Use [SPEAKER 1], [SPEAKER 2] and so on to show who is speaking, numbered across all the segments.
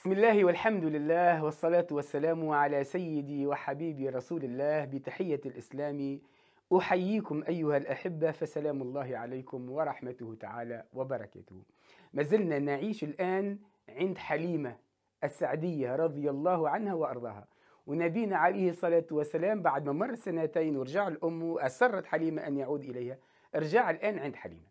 [SPEAKER 1] بسم الله والحمد لله والصلاة والسلام على سيدي وحبيبي رسول الله بتحية الإسلام أحييكم أيها الأحبة فسلام الله عليكم ورحمته تعالى وبركاته ما زلنا نعيش الآن عند حليمة السعدية رضي الله عنها وأرضاها ونبينا عليه الصلاة والسلام بعد ما مر سنتين ورجع لأمه أصرت حليمة أن يعود إليها رجع الآن عند حليمة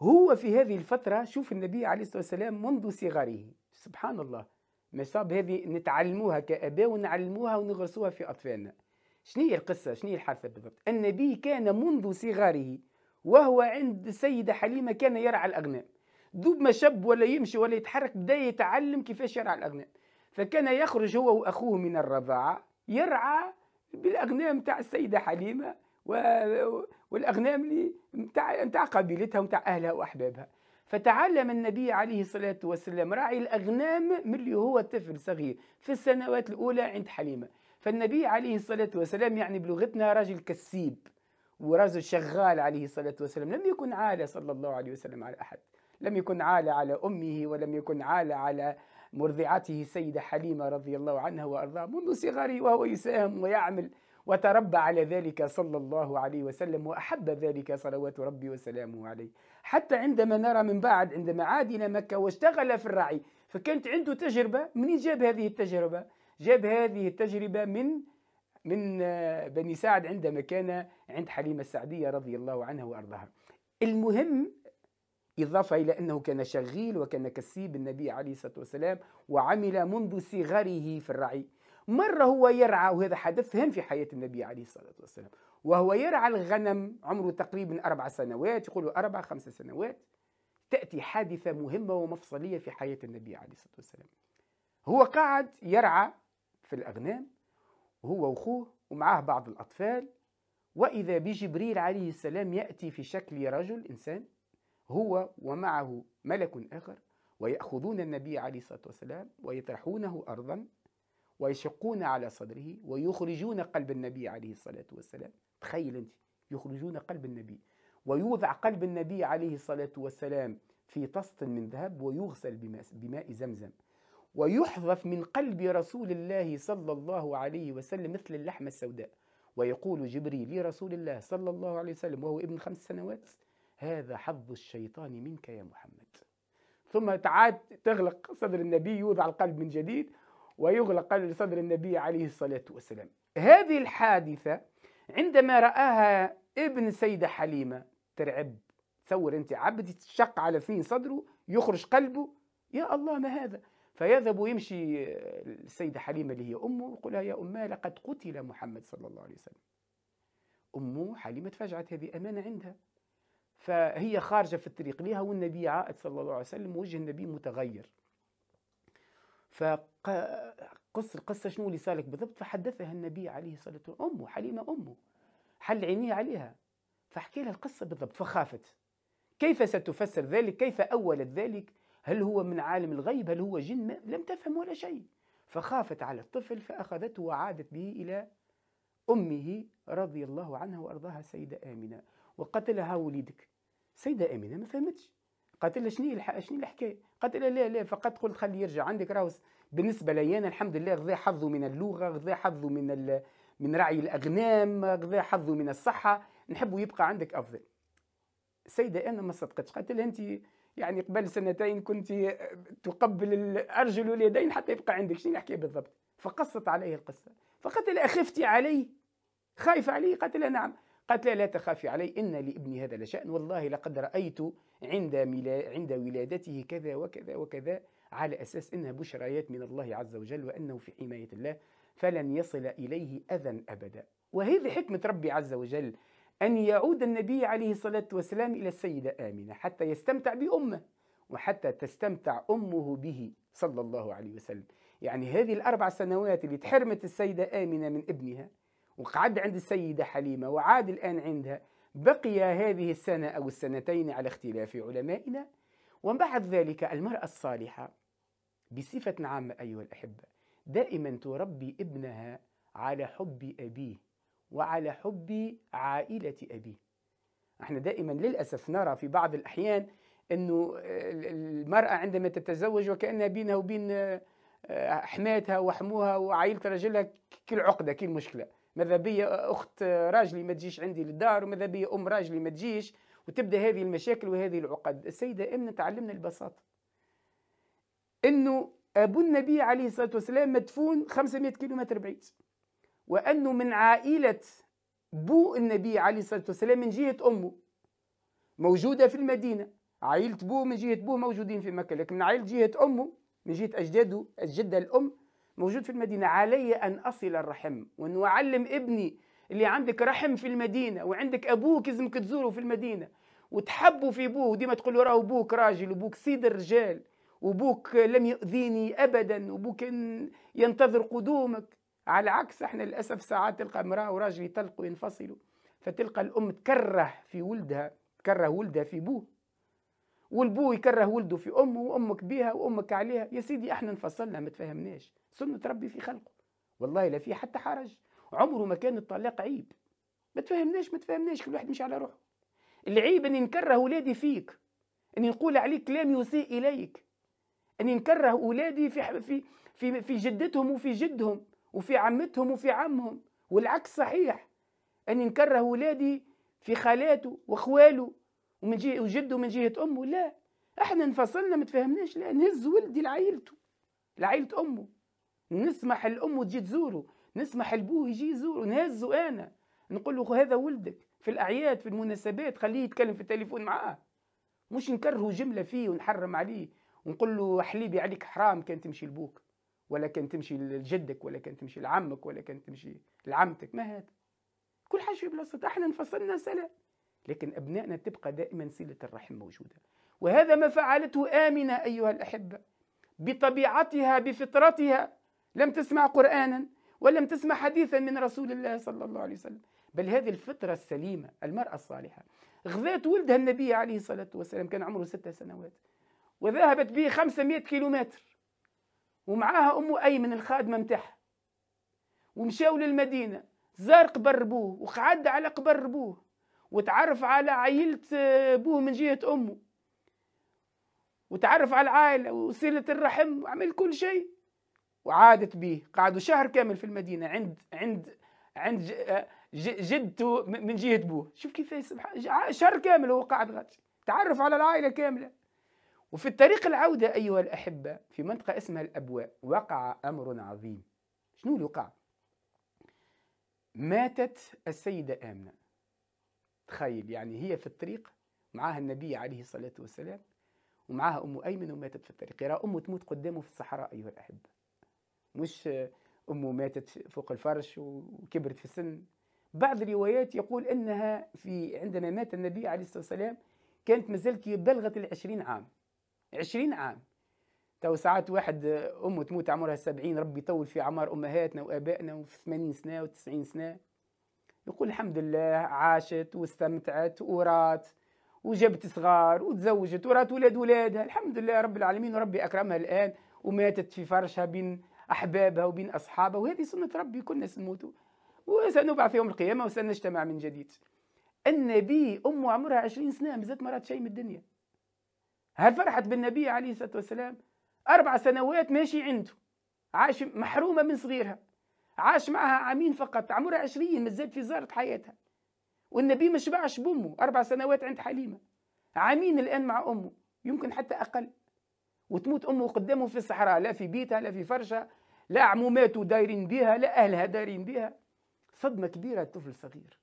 [SPEAKER 1] هو في هذه الفترة شوف النبي عليه الصلاة والسلام منذ صغره سبحان الله مصاب هذه نتعلموها كاباء ونعلموها ونغرسوها في اطفالنا شنو هي القصه شنو هي الحادثه بالضبط النبي كان منذ صغره وهو عند السيده حليمه كان يرعى الاغنام دوب ما شب ولا يمشي ولا يتحرك بدا يتعلم كيفاش يرعى الاغنام فكان يخرج هو واخوه من الرضاعه يرعى بالاغنام تاع السيده حليمه والاغنام اللي نتاع نتاع قبيلتها ونتاع اهلها واحبابها فتعلم النبي عليه الصلاة والسلام راعي الأغنام من اللي هو طفل صغير في السنوات الأولى عند حليمة فالنبي عليه الصلاة والسلام يعني بلغتنا راجل كسيب ورجل شغال عليه الصلاة والسلام لم يكن عالى صلى الله عليه وسلم على أحد لم يكن عالى على أمه ولم يكن عالى على مرضعته السيدة حليمة رضي الله عنها وأرضاها منذ صغره وهو يساهم ويعمل وتربى على ذلك صلى الله عليه وسلم وأحب ذلك صلوات ربي وسلامه عليه حتى عندما نرى من بعد عندما عاد إلى مكة واشتغل في الرعي فكانت عنده تجربة منين جاب هذه التجربة؟ جاب هذه التجربة من من آه، بني سعد عندما كان عند حليمة السعدية رضي الله عنها وأرضاها المهم إضافة إلى أنه كان شغيل وكان كسيب النبي عليه الصلاة والسلام وعمل منذ صغره في الرعي مرة هو يرعى وهذا حدث هام في حياة النبي عليه الصلاة والسلام وهو يرعى الغنم عمره تقريبا أربع سنوات يقولوا أربع خمس سنوات تأتي حادثة مهمة ومفصلية في حياة النبي عليه الصلاة والسلام هو قاعد يرعى في الأغنام هو أخوه ومعاه بعض الأطفال وإذا بجبريل عليه السلام يأتي في شكل رجل إنسان هو ومعه ملك آخر ويأخذون النبي عليه الصلاة والسلام ويطرحونه أرضا ويشقون على صدره ويخرجون قلب النبي عليه الصلاة والسلام تخيل أنت يخرجون قلب النبي ويوضع قلب النبي عليه الصلاة والسلام في طست من ذهب ويغسل بماء زمزم ويحذف من قلب رسول الله صلى الله عليه وسلم مثل اللحمة السوداء ويقول جبريل لرسول الله صلى الله عليه وسلم وهو ابن خمس سنوات هذا حظ الشيطان منك يا محمد ثم تعاد تغلق صدر النبي يوضع القلب من جديد ويغلق قلب صدر النبي عليه الصلاة والسلام هذه الحادثة عندما رآها ابن سيدة حليمة ترعب تصور أنت عبد يتشق على فين صدره يخرج قلبه يا الله ما هذا فيذهب ويمشي السيدة آه، حليمة اللي هي أمه يقولها يا أمه لقد قتل محمد صلى الله عليه وسلم أمه حليمة تفاجأت هذه أمانة عندها فهي خارجة في الطريق ليها والنبي عائد صلى الله عليه وسلم وجه النبي متغير فقص القصة شنو اللي سالك بالضبط فحدثها النبي عليه الصلاة والسلام أمه حليمة أمه حل عينيه عليها فحكي لها القصة بالضبط فخافت كيف ستفسر ذلك كيف أولت ذلك هل هو من عالم الغيب هل هو جن لم تفهم ولا شيء فخافت على الطفل فأخذته وعادت به إلى أمه رضي الله عنها وأرضاها سيدة آمنة وقتلها وليدك سيدة آمنة ما فهمتش قالت لها شنو شنو الحكايه؟ قالت لها لا لا فقط قلت خليه يرجع عندك راهو بالنسبه لي انا الحمد لله غذا حظه من اللغه غذا حظه من من رعي الاغنام غذا حظه من الصحه نحبه يبقى عندك افضل السيده انا ما صدقتش قالت لها انت يعني قبل سنتين كنت آه، تقبل ارجل اليدين حتى يبقى عندك شنو الحكايه بالضبط فقصت عليه القصه فقالت لها اخفتي علي خايفه علي قالت لها نعم قالت لها لا تخافي علي ان لابني هذا لشان والله لقد رايت عند عند ولادته كذا وكذا وكذا على اساس انها بشريات من الله عز وجل وانه في حمايه الله فلن يصل اليه اذى ابدا وهذه حكمه ربي عز وجل ان يعود النبي عليه الصلاه والسلام الى السيده امنه حتى يستمتع بامه وحتى تستمتع امه به صلى الله عليه وسلم يعني هذه الاربع سنوات اللي تحرمت السيده امنه من ابنها وقعد عند السيده حليمه وعاد الان عندها بقي هذه السنة أو السنتين على اختلاف علمائنا ومن بعد ذلك المرأة الصالحة بصفة عامة أيها الأحبة دائما تربي ابنها على حب أبيه وعلى حب عائلة أبيه احنا دائما للأسف نرى في بعض الأحيان أنه المرأة عندما تتزوج وكأنها بينها وبين حماتها وحموها وعائلة رجلها كل عقدة كل مشكلة ماذا بيا اخت راجلي ما تجيش عندي للدار وماذا بيا ام راجلي ما تجيش وتبدا هذه المشاكل وهذه العقد السيده امنا تعلمنا البساطه انه ابو النبي عليه الصلاه والسلام مدفون 500 كيلومتر بعيد وانه من عائله بو النبي عليه الصلاه والسلام من جهه امه موجوده في المدينه عائله بو من جهه بو موجودين في مكه لكن من عائله جهه امه من جهه اجداده الجده الام موجود في المدينة علي أن أصل الرحم وأن أعلم ابني اللي عندك رحم في المدينة وعندك أبوك لازمك تزوره في المدينة وتحبوا في بوه وديما تقول له راه بوك راجل وبوك سيد الرجال وبوك لم يؤذيني أبدا وبوك ينتظر قدومك على العكس احنا للأسف ساعات تلقى امرأة وراجل يطلقوا ينفصلوا فتلقى الأم تكره في ولدها تكره ولدها في بوه والبو يكره ولده في امه وامك بيها وامك عليها يا سيدي احنا انفصلنا ما تفهمناش سنة ربي في خلقه والله لا في حتى حرج عمره ما كان الطلاق عيب ما تفهمناش ما تفهمناش كل واحد مش على روحه العيب اني نكره اولادي فيك اني نقول عليك كلام يسيء اليك اني نكره اولادي في في في في جدتهم وفي جدهم وفي عمتهم وفي عمهم والعكس صحيح اني نكره اولادي في خالاته واخواله ومن جهه وجده من جهه امه لا احنا انفصلنا ما تفهمناش لا نهز ولدي لعائلته لعائله امه نسمح الام تجي تزوره نسمح البوه يجي يزوره نهزه انا نقول له هذا ولدك في الاعياد في المناسبات خليه يتكلم في التليفون معاه مش نكرهه جمله فيه ونحرم عليه ونقول له حليبي عليك حرام كان تمشي لبوك ولا كان تمشي لجدك ولا كان تمشي لعمك ولا كان تمشي لعمتك ما هذا كل حاجه في بلاصتها احنا انفصلنا سلام لكن ابنائنا تبقى دائما صله الرحم موجوده وهذا ما فعلته امنه ايها الاحبه بطبيعتها بفطرتها لم تسمع قرانا ولم تسمع حديثا من رسول الله صلى الله عليه وسلم بل هذه الفطرة السليمة المرأة الصالحة غذات ولدها النبي عليه الصلاة والسلام كان عمره ستة سنوات وذهبت به 500 كيلومتر ومعاها أم أيمن الخادمة نتاعها ومشاو للمدينة زار قبر بوه وقعد على قبر بوه وتعرف على عائلة آه، بوه من جهة أمه وتعرف على العائلة وصلة الرحم وعمل كل شيء وعادت به قعدوا شهر كامل في المدينه عند عند عند جدته من جهه بوه شوف كيف سبحان شهر كامل هو قاعد غادي تعرف على العائله كامله وفي الطريق العوده ايها الاحبه في منطقه اسمها الابواء وقع امر عظيم شنو اللي وقع ماتت السيده امنه تخيل يعني هي في الطريق معاها النبي عليه الصلاه والسلام ومعاها ام ايمن وماتت في الطريق يرى امه تموت قدامه في الصحراء ايها الاحبه مش أمه ماتت فوق الفرش وكبرت في السن بعض الروايات يقول أنها في عندما مات النبي عليه الصلاة والسلام كانت مازالت بلغت العشرين عام عشرين عام تو ساعات واحد أمه تموت عمرها 70 ربي يطول في أعمار أمهاتنا وآبائنا وفي ثمانين سنة وتسعين سنة يقول الحمد لله عاشت واستمتعت ورات وجبت صغار وتزوجت ورات ولاد ولادها الحمد لله رب العالمين وربي أكرمها الآن وماتت في فرشها بين أحبابها وبين أصحابها وهذه سنة ربي كلنا سنموتوا وسنبعث يوم القيامة وسنجتمع من جديد النبي أم عمرها عشرين سنة مازالت مرات شيء من الدنيا هل فرحت بالنبي عليه الصلاة والسلام أربع سنوات ماشي عنده عاش محرومة من صغيرها عاش معها عامين فقط عمرها عشرين مازالت في زارة حياتها والنبي ما شبعش بأمه أربع سنوات عند حليمة عامين الآن مع أمه يمكن حتى أقل وتموت امه قدامهم في الصحراء لا في بيتها لا في فرشها لا عموماته دايرين بها لا اهلها دايرين بها صدمه كبيره الطفل صغير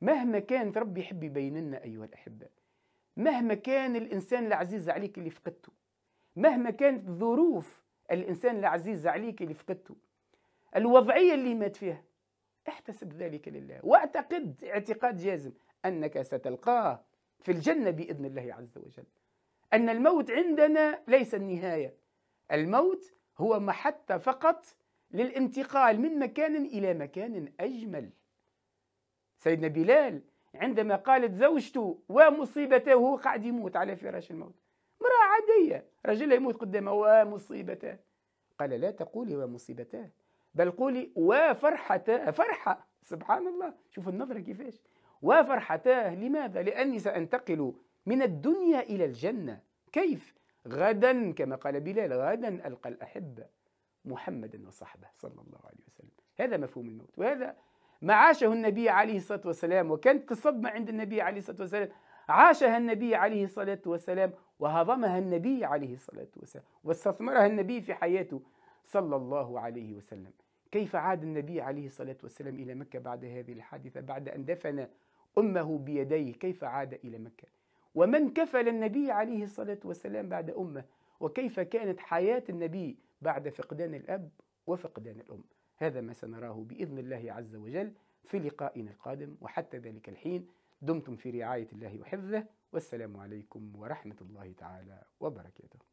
[SPEAKER 1] مهما كان ربي يحب يبين لنا ايها الاحبه مهما كان الانسان العزيز عليك اللي فقدته مهما كانت ظروف الانسان العزيز عليك اللي فقدته الوضعيه اللي مات فيها احتسب ذلك لله واعتقد اعتقاد جازم انك ستلقاه في الجنه باذن الله عز وجل أن الموت عندنا ليس النهاية الموت هو محطة فقط للانتقال من مكان إلى مكان أجمل سيدنا بلال عندما قالت زوجته ومصيبته هو قاعد يموت على فراش الموت امرأة عادية رجل يموت قدامه ومصيبته قال لا تقولي ومصيبته بل قولي وفرحته فرحة سبحان الله شوف النظرة كيفاش وفرحته لماذا؟ لأني سأنتقل من الدنيا إلى الجنة كيف؟ غدا كما قال بلال غدا ألقى الأحبة محمدا وصحبه صلى الله عليه وسلم هذا مفهوم الموت وهذا ما عاشه النبي عليه الصلاة والسلام وكانت الصدمة عند النبي عليه الصلاة والسلام عاشها النبي عليه الصلاة والسلام وهضمها النبي عليه الصلاة والسلام واستثمرها النبي في حياته صلى الله عليه وسلم كيف عاد النبي عليه الصلاة والسلام إلى مكة بعد هذه الحادثة بعد أن دفن أمه بيديه كيف عاد إلى مكة ومن كفل النبي عليه الصلاة والسلام بعد أمه وكيف كانت حياة النبي بعد فقدان الأب وفقدان الأم هذا ما سنراه بإذن الله عز وجل في لقائنا القادم وحتى ذلك الحين دمتم في رعاية الله وحفظه والسلام عليكم ورحمة الله تعالى وبركاته